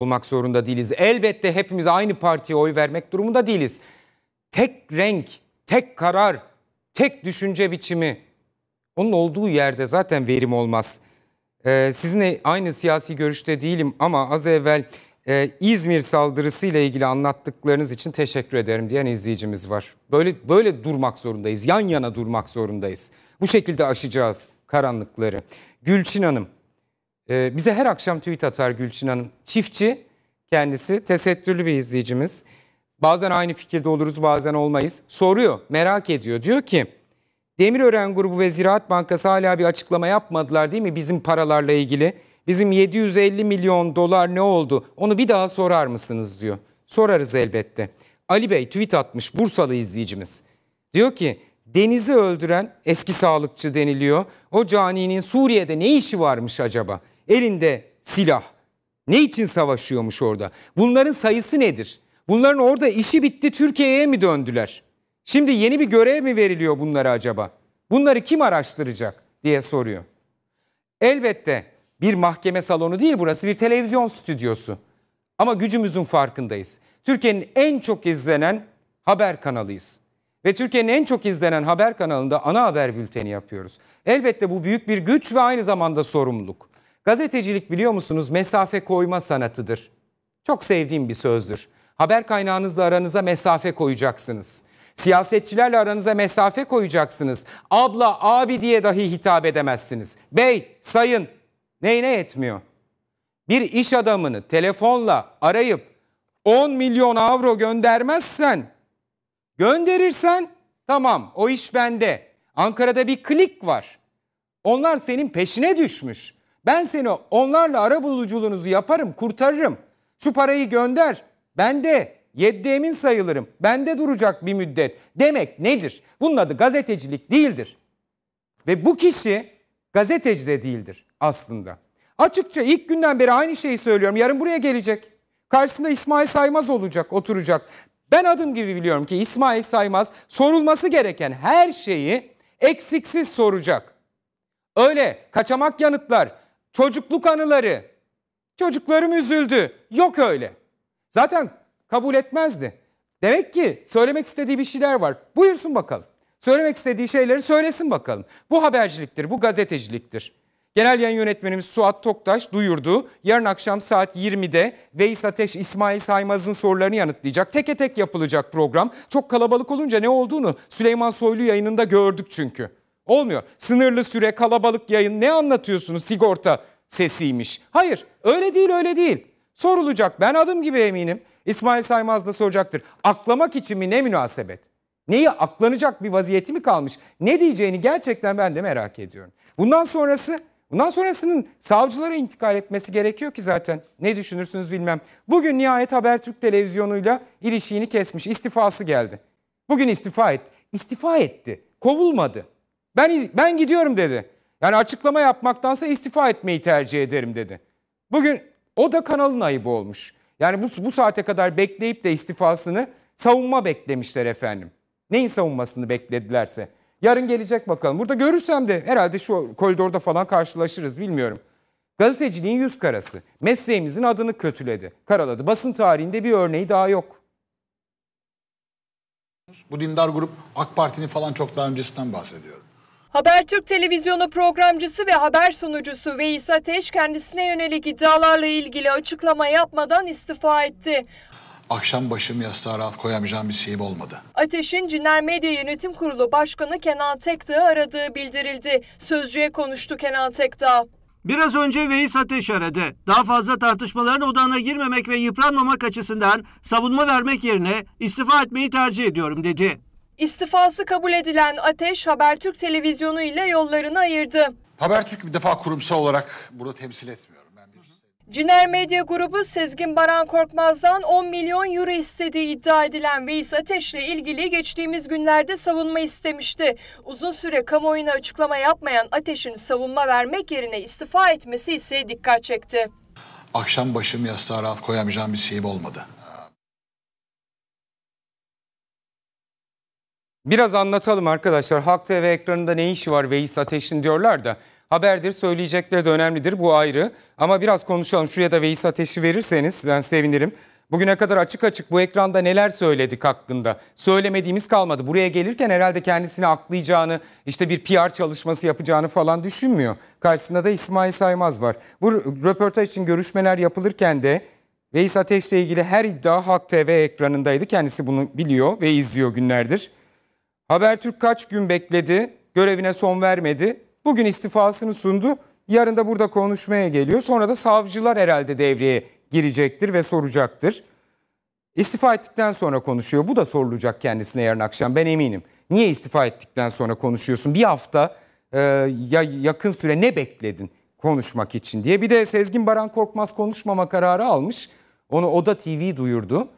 olmak zorunda değiliz. Elbette hepimiz aynı partiye oy vermek durumunda değiliz. Tek renk, tek karar, tek düşünce biçimi onun olduğu yerde zaten verim olmaz. Ee, sizinle aynı siyasi görüşte değilim ama az evvel e, İzmir saldırısı ile ilgili anlattıklarınız için teşekkür ederim diyen izleyicimiz var. Böyle böyle durmak zorundayız. Yan yana durmak zorundayız. Bu şekilde aşacağız karanlıkları. Gülçin Hanım ee, bize her akşam tweet atar Gülçin Hanım. Çiftçi kendisi tesettürlü bir izleyicimiz. Bazen aynı fikirde oluruz bazen olmayız. Soruyor, merak ediyor. Diyor ki Demirören Grubu ve Ziraat Bankası hala bir açıklama yapmadılar değil mi bizim paralarla ilgili? Bizim 750 milyon dolar ne oldu? Onu bir daha sorar mısınız diyor. Sorarız elbette. Ali Bey tweet atmış Bursalı izleyicimiz. Diyor ki denizi öldüren eski sağlıkçı deniliyor. O caninin Suriye'de ne işi varmış acaba? elinde silah. Ne için savaşıyormuş orada? Bunların sayısı nedir? Bunların orada işi bitti Türkiye'ye mi döndüler? Şimdi yeni bir görev mi veriliyor bunlara acaba? Bunları kim araştıracak diye soruyor. Elbette bir mahkeme salonu değil burası bir televizyon stüdyosu. Ama gücümüzün farkındayız. Türkiye'nin en çok izlenen haber kanalıyız. Ve Türkiye'nin en çok izlenen haber kanalında ana haber bülteni yapıyoruz. Elbette bu büyük bir güç ve aynı zamanda sorumluluk. Gazetecilik biliyor musunuz mesafe koyma sanatıdır. Çok sevdiğim bir sözdür. Haber kaynağınızla aranıza mesafe koyacaksınız. Siyasetçilerle aranıza mesafe koyacaksınız. Abla, abi diye dahi hitap edemezsiniz. Bey, sayın neyine yetmiyor? Bir iş adamını telefonla arayıp 10 milyon avro göndermezsen, gönderirsen tamam o iş bende. Ankara'da bir klik var. Onlar senin peşine düşmüş. Ben seni onlarla ara buluculuğunuzu yaparım, kurtarırım. Şu parayı gönder. Ben de yeddeğimin sayılırım. Bende duracak bir müddet. Demek nedir? Bunun adı gazetecilik değildir. Ve bu kişi gazeteci de değildir aslında. Açıkça ilk günden beri aynı şeyi söylüyorum. Yarın buraya gelecek. Karşısında İsmail Saymaz olacak, oturacak. Ben adım gibi biliyorum ki İsmail Saymaz sorulması gereken her şeyi eksiksiz soracak. Öyle kaçamak yanıtlar, çocukluk anıları. Çocuklarım üzüldü. Yok öyle. Zaten kabul etmezdi. Demek ki söylemek istediği bir şeyler var. Buyursun bakalım. Söylemek istediği şeyleri söylesin bakalım. Bu haberciliktir, bu gazeteciliktir. Genel yayın yönetmenimiz Suat Toktaş duyurdu. Yarın akşam saat 20'de Veys Ateş, İsmail Saymaz'ın sorularını yanıtlayacak. Teke tek yapılacak program. Çok kalabalık olunca ne olduğunu Süleyman Soylu yayınında gördük çünkü. Olmuyor. Sınırlı süre, kalabalık yayın ne anlatıyorsunuz sigorta sesiymiş. Hayır öyle değil öyle değil. Sorulacak ben adım gibi eminim. İsmail Saymaz da soracaktır. Aklamak için mi ne münasebet? Neyi aklanacak bir vaziyeti mi kalmış? Ne diyeceğini gerçekten ben de merak ediyorum. Bundan sonrası Bundan sonrasının savcılara intikal etmesi gerekiyor ki zaten. Ne düşünürsünüz bilmem. Bugün nihayet Habertürk televizyonuyla ilişiğini kesmiş. istifası geldi. Bugün istifa etti. İstifa etti. Kovulmadı. Ben ben gidiyorum dedi. Yani açıklama yapmaktansa istifa etmeyi tercih ederim dedi. Bugün o da kanalın ayıbı olmuş. Yani bu, bu saate kadar bekleyip de istifasını savunma beklemişler efendim. Neyin savunmasını bekledilerse. Yarın gelecek bakalım. Burada görürsem de herhalde şu koridorda falan karşılaşırız bilmiyorum. Gazeteciliğin yüz karası. Mesleğimizin adını kötüledi, karaladı. Basın tarihinde bir örneği daha yok. Bu dindar grup AK Parti'nin falan çok daha öncesinden bahsediyorum. Habertürk televizyonu programcısı ve haber sunucusu Veys Ateş kendisine yönelik iddialarla ilgili açıklama yapmadan istifa etti. Akşam başımı yastığa rahat koyamayacağım bir şeyim olmadı. Ateş'in Ciner Medya Yönetim Kurulu Başkanı Kenan Tekdağ'ı aradığı bildirildi. Sözcüye konuştu Kenan Tekdağ. Biraz önce Veys Ateş aradı. Daha fazla tartışmaların odağına girmemek ve yıpranmamak açısından savunma vermek yerine istifa etmeyi tercih ediyorum dedi. İstifası kabul edilen Ateş Habertürk televizyonu ile yollarını ayırdı. Habertürk bir defa kurumsal olarak burada temsil etmiyorum. Ben bir... Şey- Ciner Medya Grubu Sezgin Baran Korkmaz'dan 10 milyon euro istediği iddia edilen Veys Ateş'le ilgili geçtiğimiz günlerde savunma istemişti. Uzun süre kamuoyuna açıklama yapmayan Ateş'in savunma vermek yerine istifa etmesi ise dikkat çekti. Akşam başımı yastığa rahat koyamayacağım bir şeyim olmadı. Biraz anlatalım arkadaşlar. Halk TV ekranında ne işi var Veys Ateş'in diyorlar da. Haberdir, söyleyecekleri de önemlidir. Bu ayrı. Ama biraz konuşalım. Şuraya da Veys Ateş'i verirseniz ben sevinirim. Bugüne kadar açık açık bu ekranda neler söyledik hakkında. Söylemediğimiz kalmadı. Buraya gelirken herhalde kendisini aklayacağını, işte bir PR çalışması yapacağını falan düşünmüyor. Karşısında da İsmail Saymaz var. Bu röportaj için görüşmeler yapılırken de Veys Ateş'le ilgili her iddia Halk TV ekranındaydı. Kendisi bunu biliyor ve izliyor günlerdir. Habertürk kaç gün bekledi, görevine son vermedi. Bugün istifasını sundu. Yarın da burada konuşmaya geliyor. Sonra da savcılar herhalde devreye girecektir ve soracaktır. İstifa ettikten sonra konuşuyor. Bu da sorulacak kendisine yarın akşam ben eminim. Niye istifa ettikten sonra konuşuyorsun? Bir hafta e, ya yakın süre ne bekledin konuşmak için diye. Bir de Sezgin Baran Korkmaz konuşmama kararı almış. Onu Oda TV duyurdu.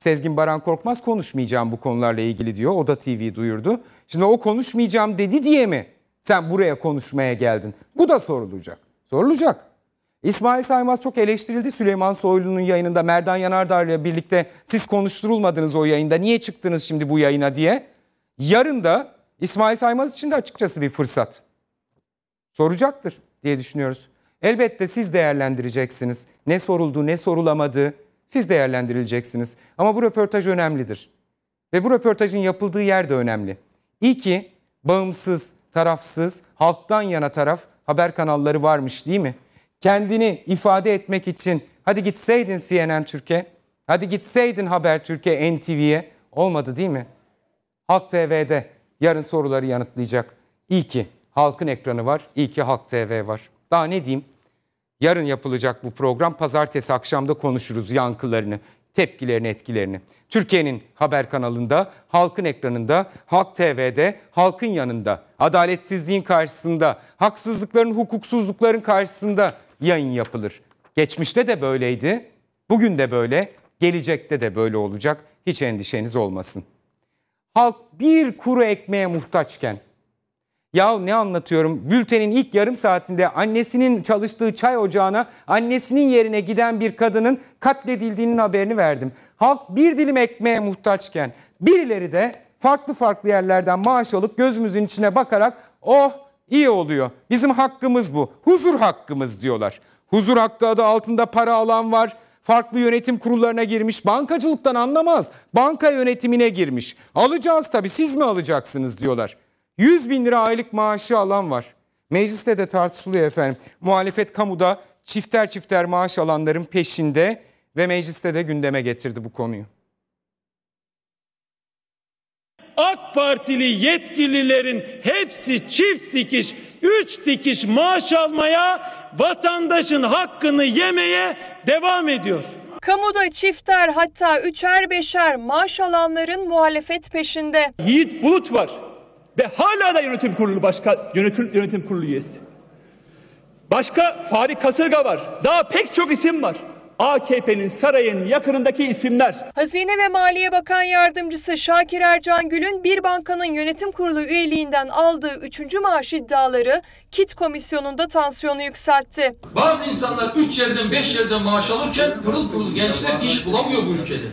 Sezgin Baran Korkmaz konuşmayacağım bu konularla ilgili diyor. O da TV duyurdu. Şimdi o konuşmayacağım dedi diye mi sen buraya konuşmaya geldin? Bu da sorulacak. Sorulacak. İsmail Saymaz çok eleştirildi Süleyman Soylu'nun yayınında. Merdan Yanardar'la birlikte siz konuşturulmadınız o yayında. Niye çıktınız şimdi bu yayına diye. Yarın da İsmail Saymaz için de açıkçası bir fırsat. Soracaktır diye düşünüyoruz. Elbette siz değerlendireceksiniz. Ne soruldu, ne sorulamadı, siz değerlendirileceksiniz. Ama bu röportaj önemlidir. Ve bu röportajın yapıldığı yer de önemli. İyi ki bağımsız, tarafsız, halktan yana taraf haber kanalları varmış değil mi? Kendini ifade etmek için hadi gitseydin CNN Türkiye, hadi gitseydin Haber Türkiye, NTV'ye olmadı değil mi? Halk TV'de yarın soruları yanıtlayacak. İyi ki halkın ekranı var, iyi ki Halk TV var. Daha ne diyeyim? Yarın yapılacak bu program pazartesi akşamda konuşuruz yankılarını, tepkilerini, etkilerini. Türkiye'nin haber kanalında, halkın ekranında, Halk TV'de, halkın yanında, adaletsizliğin karşısında, haksızlıkların, hukuksuzlukların karşısında yayın yapılır. Geçmişte de böyleydi, bugün de böyle, gelecekte de böyle olacak. Hiç endişeniz olmasın. Halk bir kuru ekmeğe muhtaçken ya ne anlatıyorum? Bültenin ilk yarım saatinde annesinin çalıştığı çay ocağına annesinin yerine giden bir kadının katledildiğinin haberini verdim. Halk bir dilim ekmeğe muhtaçken birileri de farklı farklı yerlerden maaş alıp gözümüzün içine bakarak oh iyi oluyor. Bizim hakkımız bu. Huzur hakkımız diyorlar. Huzur hakkı adı altında para alan var farklı yönetim kurullarına girmiş. Bankacılıktan anlamaz. Banka yönetimine girmiş. Alacağız tabii siz mi alacaksınız diyorlar. 100 bin lira aylık maaşı alan var. Mecliste de tartışılıyor efendim. Muhalefet kamuda çifter çifter maaş alanların peşinde ve mecliste de gündeme getirdi bu konuyu. AK Partili yetkililerin hepsi çift dikiş, üç dikiş maaş almaya, vatandaşın hakkını yemeye devam ediyor. Kamuda çifter hatta üçer beşer maaş alanların muhalefet peşinde. Yiğit Bulut var ve hala da yönetim kurulu başka yönetim, yönetim kurulu üyesi. Başka Farik Kasırga var. Daha pek çok isim var. AKP'nin sarayın yakınındaki isimler. Hazine ve Maliye Bakan Yardımcısı Şakir Ercan Gül'ün bir bankanın yönetim kurulu üyeliğinden aldığı üçüncü maaş iddiaları kit komisyonunda tansiyonu yükseltti. Bazı insanlar üç yerden beş yerden maaş alırken pırıl pırıl gençler iş bulamıyor bu ülkede.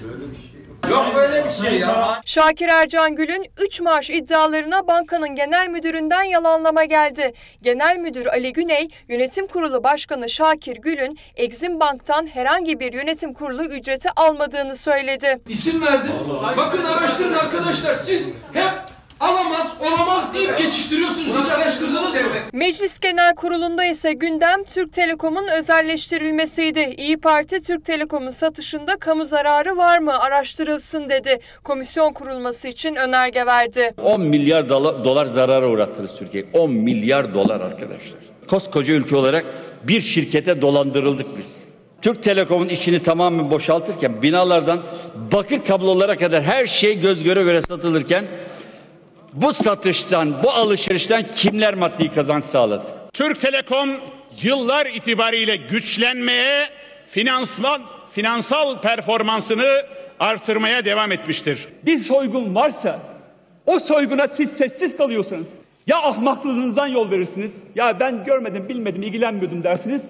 Yok böyle bir şey ya. Şakir Ercan Gül'ün 3 maaş iddialarına bankanın genel müdüründen yalanlama geldi. Genel müdür Ali Güney, yönetim kurulu başkanı Şakir Gül'ün Exim Bank'tan herhangi bir yönetim kurulu ücreti almadığını söyledi. İsim verdim. Bakın araştırın arkadaşlar siz hep alamaz, olamaz deyip geçiştiriyorsunuz. Hiç araştırdınız mı? Meclis Genel Kurulu'nda ise gündem Türk Telekom'un özelleştirilmesiydi. İyi Parti Türk Telekom'un satışında kamu zararı var mı araştırılsın dedi. Komisyon kurulması için önerge verdi. 10 milyar dolar, zarara uğrattınız Türkiye'yi. 10 milyar dolar arkadaşlar. Koskoca ülke olarak bir şirkete dolandırıldık biz. Türk Telekom'un içini tamamen boşaltırken binalardan bakır kablolara kadar her şey göz göre göre satılırken bu satıştan, bu alışverişten kimler maddi kazanç sağladı? Türk Telekom yıllar itibariyle güçlenmeye, finansman, finansal performansını artırmaya devam etmiştir. Bir soygun varsa o soyguna siz sessiz kalıyorsanız ya ahmaklığınızdan yol verirsiniz ya ben görmedim bilmedim ilgilenmiyordum dersiniz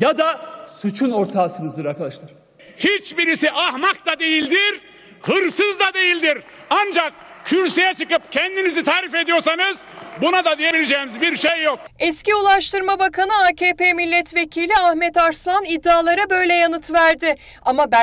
ya da suçun ortağısınızdır arkadaşlar. Hiçbirisi ahmak da değildir, hırsız da değildir. Ancak kürsüye çıkıp kendinizi tarif ediyorsanız Buna da diyebileceğimiz bir şey yok. Eski Ulaştırma Bakanı AKP Milletvekili Ahmet Arslan iddialara böyle yanıt verdi. Ama belki